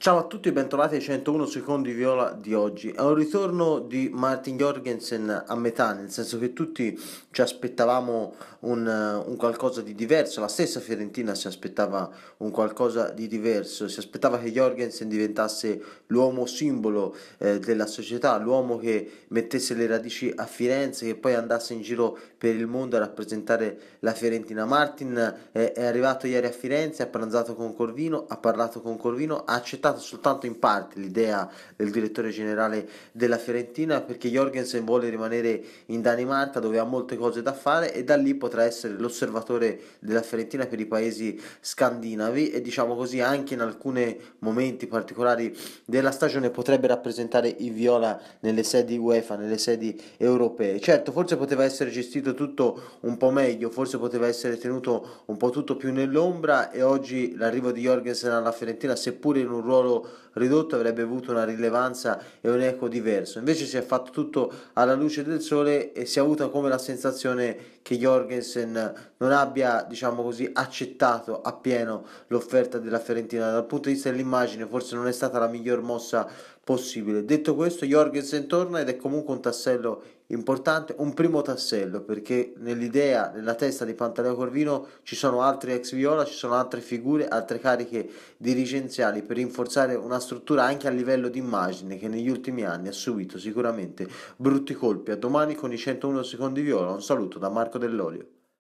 Ciao a tutti e bentrovati ai 101 secondi viola di oggi. È un ritorno di Martin Jorgensen a metà, nel senso che tutti ci aspettavamo un, un, qualcosa di diverso, la stessa Fiorentina si aspettava un qualcosa di diverso, si aspettava che Jorgensen diventasse l'uomo simbolo eh, della società, l'uomo che mettesse le radici a Firenze, che poi andasse in giro per il mondo a rappresentare la Fiorentina. Martin eh, è arrivato ieri a Firenze, ha pranzato con Corvino, ha parlato con Corvino, ha accettato accettata soltanto in parte l'idea del direttore generale della Fiorentina perché Jorgensen vuole rimanere in Danimarca dove ha molte cose da fare e da lì potrà essere l'osservatore della Fiorentina per i paesi scandinavi e diciamo così anche in alcuni momenti particolari della stagione potrebbe rappresentare il viola nelle sedi UEFA, nelle sedi europee. Certo, forse poteva essere gestito tutto un po' meglio, forse poteva essere tenuto un po' tutto più nell'ombra e oggi l'arrivo di Jorgensen alla Fiorentina seppure in un ruolo ruolo ridotto avrebbe avuto una rilevanza e un eco diverso. Invece si è fatto tutto alla luce del sole e si è avuta come la sensazione che Jorgensen non abbia, diciamo così, accettato appieno l'offerta della Fiorentina. Dal punto di vista dell'immagine forse non è stata la miglior mossa possibile. Detto questo, Jorgensen torna ed è comunque un tassello importante, un primo tassello perché nell'idea, nella testa di Pantaleo Corvino ci sono altri ex viola, ci sono altre figure, altre cariche dirigenziali per rinforzare una struttura anche a livello di immagine che negli ultimi anni ha subito sicuramente brutti colpi. A domani con i 101 secondi viola, un saluto da Marco Dell'Olio.